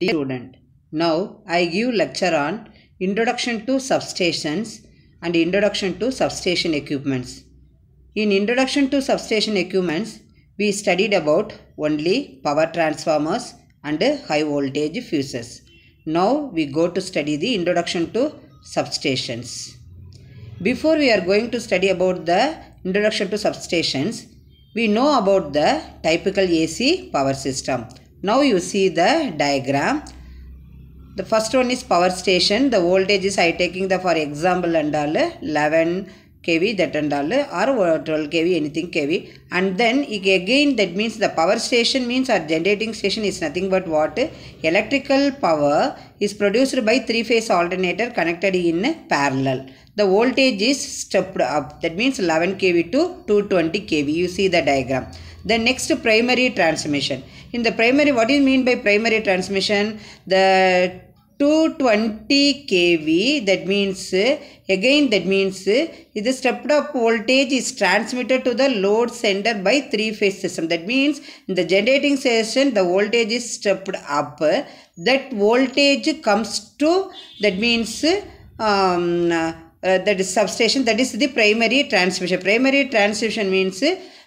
Dear student, now I give lecture on Introduction to Substations and Introduction to Substation Equipments. In Introduction to Substation Equipments, we studied about only power transformers and high voltage fuses. Now we go to study the Introduction to Substations. Before we are going to study about the Introduction to Substations, we know about the typical AC power system now you see the diagram. The first one is power station. The voltage is I taking the for example and all 11 kV that and all or 12 kV anything kV and then again that means the power station means our generating station is nothing but what electrical power is produced by three phase alternator connected in parallel the voltage is stepped up that means 11 kV to 220 kV you see the diagram the next primary transmission in the primary what do you mean by primary transmission the 220 kV that means again that means the stepped up voltage is transmitted to the load sender by three phase system that means in the generating station the voltage is stepped up that voltage comes to that means um, uh, that is substation that is the primary transmission primary transmission means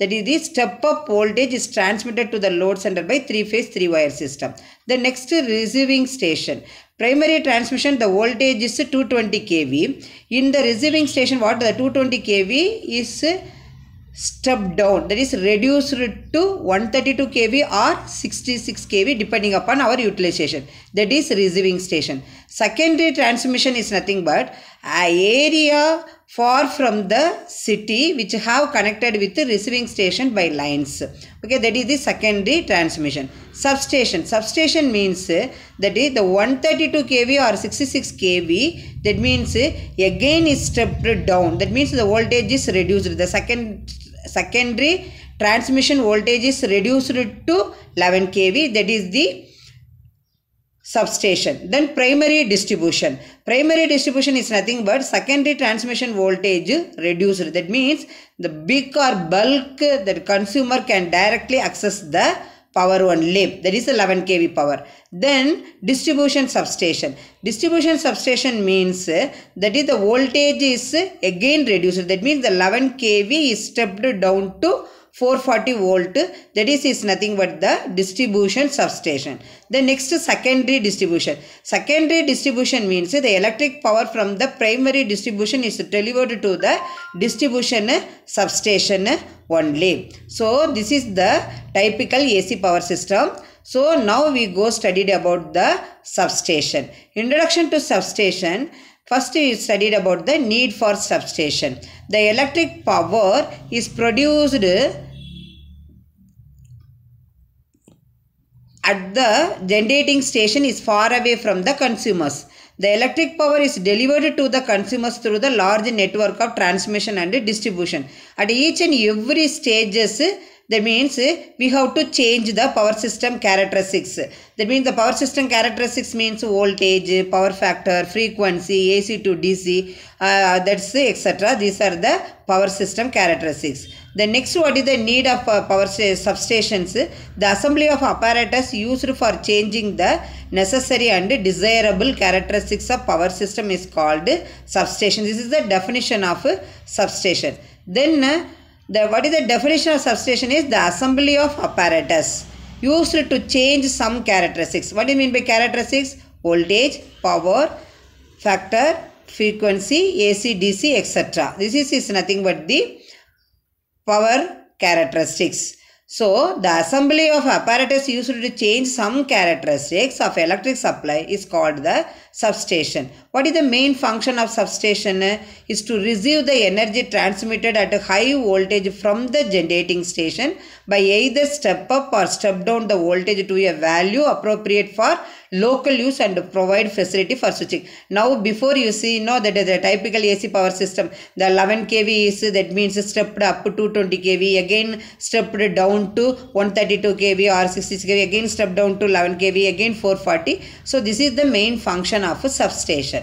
that is the step up voltage is transmitted to the load center by three phase three wire system the next receiving station primary transmission the voltage is 220 kV in the receiving station what the 220 kV is stepped down that is reduced to 132 kV or 66 kV depending upon our utilization that is receiving station secondary transmission is nothing but uh, area far from the city which have connected with the receiving station by lines. Okay, that is the secondary transmission. Substation. Substation means that is the 132 kV or 66 kV. That means again is stepped down. That means the voltage is reduced. The second secondary transmission voltage is reduced to 11 kV. That is the substation then primary distribution primary distribution is nothing but secondary transmission voltage reduced that means the big or bulk that consumer can directly access the power only that is 11 kV power then distribution substation distribution substation means that is the voltage is again reduced that means the 11 kV is stepped down to 440 volt that is is nothing but the distribution substation the next secondary distribution secondary distribution means the electric power from the primary distribution is delivered to the distribution substation only so this is the typical ac power system so now we go studied about the substation introduction to substation First we studied about the need for substation. The electric power is produced at the generating station is far away from the consumers. The electric power is delivered to the consumers through the large network of transmission and distribution. At each and every stages, that means we have to change the power system characteristics. That means the power system characteristics means voltage, power factor, frequency, AC to DC, uh, that's etc. These are the power system characteristics. The next what is the need of uh, power substations? The assembly of apparatus used for changing the necessary and desirable characteristics of power system is called substation. This is the definition of substation. Then uh, the, what is the definition of substitution is the assembly of apparatus used to change some characteristics. What do you mean by characteristics? Voltage, power, factor, frequency, AC, DC, etc. This is, is nothing but the power characteristics. So, the assembly of apparatus used to change some characteristics of electric supply is called the substation. What is the main function of substation? Is to receive the energy transmitted at a high voltage from the generating station by either step up or step down the voltage to a value appropriate for local use and provide facility for switching. Now before you see, you know that is a typical AC power system. The 11 kV is that means stepped up to 220 kV again stepped down to 132 kV or 66 kV again stepped down to 11 kV again 440. So this is the main function of a substation.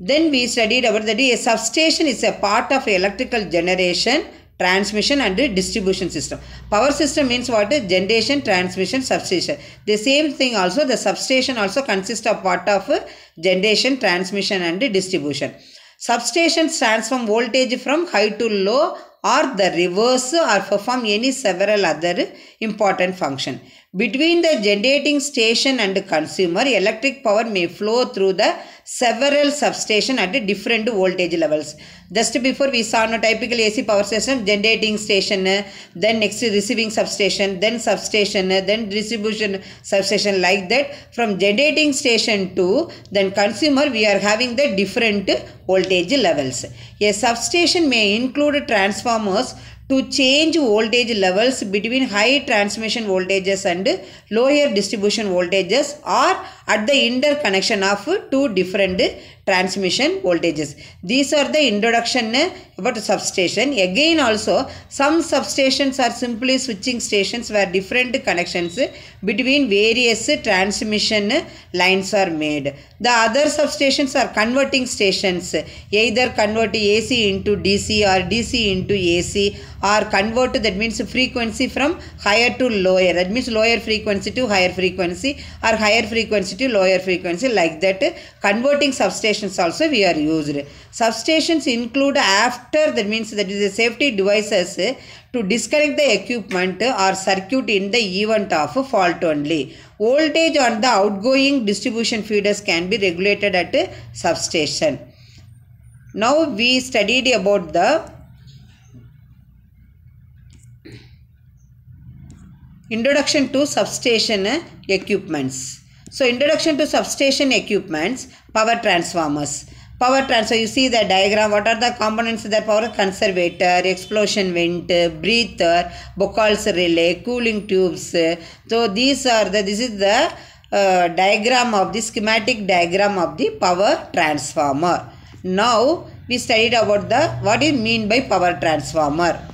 Then we studied about that a substation is a part of electrical generation transmission and distribution system. Power system means what? Generation, transmission, substation. The same thing also, the substation also consists of part of generation, transmission and distribution. Substation transform voltage from high to low or the reverse or perform any several other important function. Between the generating station and consumer, electric power may flow through the several substation at different voltage levels. Just before we saw no typical AC power station, generating station, then next receiving substation, then substation, then distribution substation like that. From generating station to then consumer, we are having the different voltage levels. A substation may include transformers, to change voltage levels between high transmission voltages and lower distribution voltages or at the interconnection of two different transmission voltages. These are the introduction about substation. Again also some substations are simply switching stations where different connections between various transmission lines are made. The other substations are converting stations either convert AC into DC or DC into AC or convert that means frequency from higher to lower that means lower frequency to higher frequency or higher frequency to lower frequency like that converting substation substations also we are used. Substations include after that means that is the safety devices to disconnect the equipment or circuit in the event of fault only. Voltage on the outgoing distribution feeders can be regulated at a substation. Now we studied about the introduction to substation equipments. So introduction to substation equipments, power transformers. Power transfer, you see the diagram, what are the components of the power? Conservator, explosion vent, breather, Buchholz relay, cooling tubes. So these are the, this is the uh, diagram of the schematic diagram of the power transformer. Now we studied about the what is mean by power transformer.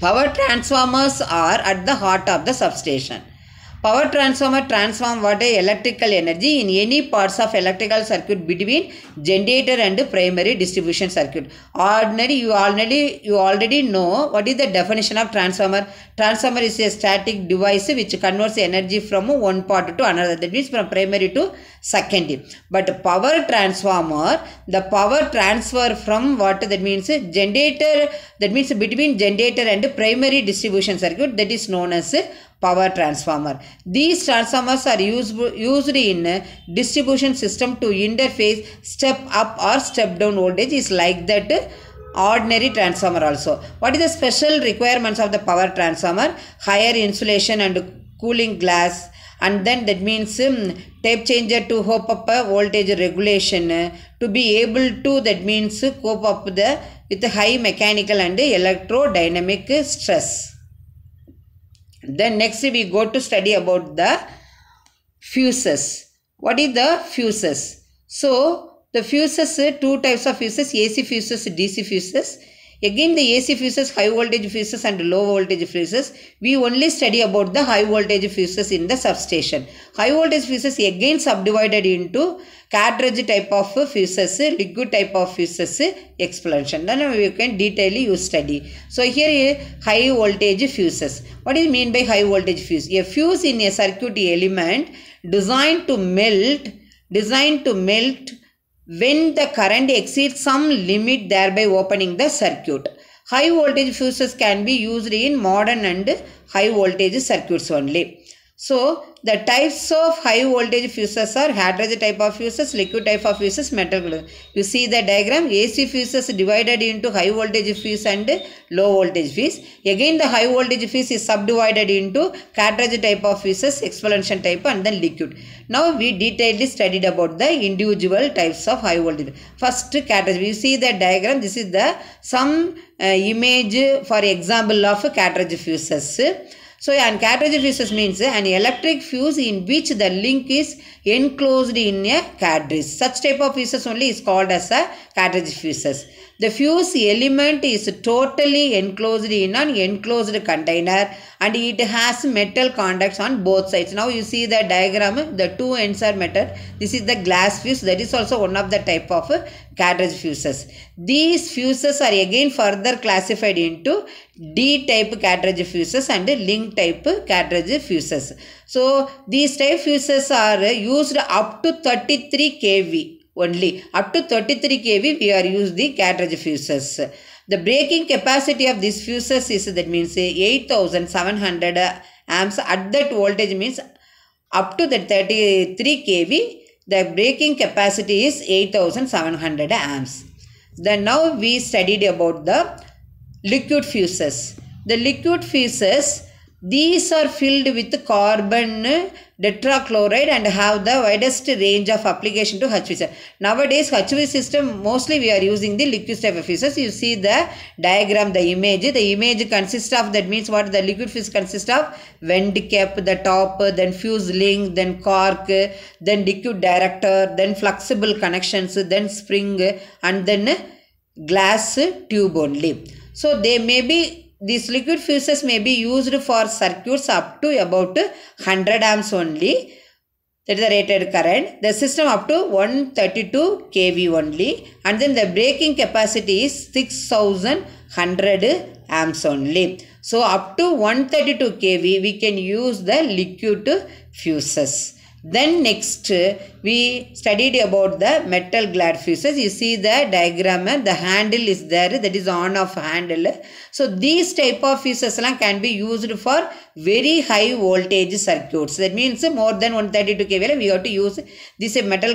Power transformers are at the heart of the substation. Power transformer transform what is electrical energy in any parts of electrical circuit between generator and primary distribution circuit. Ordinary you already you already know what is the definition of transformer. Transformer is a static device which converts energy from one part to another that means from primary to secondary. But power transformer the power transfer from what that means generator that means between generator and primary distribution circuit that is known as power transformer. These transformers are used, used in distribution system to interface step up or step down voltage is like that ordinary transformer also. What is the special requirements of the power transformer? Higher insulation and cooling glass and then that means um, tape changer to hope up a voltage regulation uh, to be able to that means cope up the with high mechanical and electrodynamic stress. Then next we go to study about the fuses. What is the fuses? So the fuses, two types of fuses, AC fuses, DC fuses. Again the AC fuses, high voltage fuses and low voltage fuses. We only study about the high voltage fuses in the substation. High voltage fuses again subdivided into cartridge type of fuses, liquid type of fuses, explosion. Then you can detail you study. So here high voltage fuses. What do you mean by high voltage fuse? A fuse in a circuit element designed to melt, designed to melt when the current exceeds some limit thereby opening the circuit. High voltage fuses can be used in modern and high voltage circuits only. So the types of high voltage fuses are hydrogen type of fuses, liquid type of fuses, metal. You see the diagram AC fuses divided into high voltage fuse and low voltage fuse. Again the high voltage fuse is subdivided into cartridge type of fuses, expansion type and then liquid. Now we detailedly studied about the individual types of high voltage. First cartridge, you see the diagram this is the some uh, image for example of cartridge fuses. So, an fuse means eh, an electric fuse in which the link is enclosed in a cartridge. Such type of fuses only is called as a cartridge fuses. The fuse element is totally enclosed in an enclosed container and it has metal contacts on both sides. Now you see the diagram, the two ends are metal. This is the glass fuse. That is also one of the type of cartridge fuses. These fuses are again further classified into D-type cartridge fuses and link-type cartridge fuses. So these type fuses are used up to 33 kV only. Up to 33 kV we are used the cartridge fuses. The braking capacity of these fuses is that means 8700 amps at that voltage means up to the 33 kV the braking capacity is 8700 amps. Then now we studied about the liquid fuses. The liquid fuses these are filled with carbon tetrachloride and have the widest range of application to HV Nowadays HV system mostly we are using the liquid type of You see the diagram, the image. The image consists of that means what the liquid fuse consists of vent cap, the top, then fuse link, then cork, then liquid director, then flexible connections, then spring and then glass tube only. So they may be these liquid fuses may be used for circuits up to about 100 amps only that is the rated current the system up to 132 kV only and then the braking capacity is 6100 amps only so up to 132 kV we can use the liquid fuses then next we studied about the metal glad fuses. You see the diagram, eh? the handle is there that is on off handle. So these type of fuses can be used for very high voltage circuits. That means more than 132 kV we have to use these metal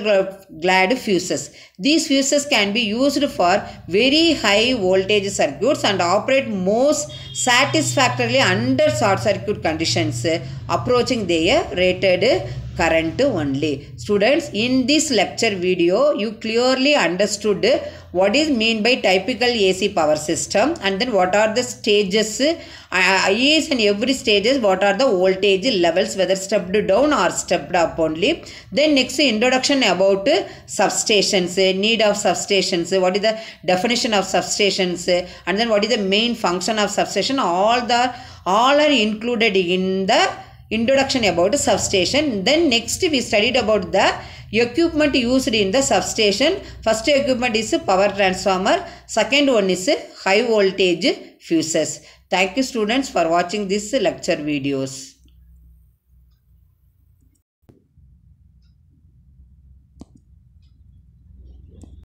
glad fuses. These fuses can be used for very high voltage circuits and operate most satisfactorily under short circuit conditions eh? approaching their rated current only. Students, in this lecture video, you clearly understood what is mean by typical AC power system and then what are the stages, uh, uh, each and every stages, what are the voltage levels, whether stepped down or stepped up only. Then next introduction about substations, need of substations, what is the definition of substations and then what is the main function of substation, all the all are included in the introduction about substation. Then next we studied about the equipment used in the substation. First equipment is power transformer. Second one is high voltage fuses. Thank you students for watching this lecture videos.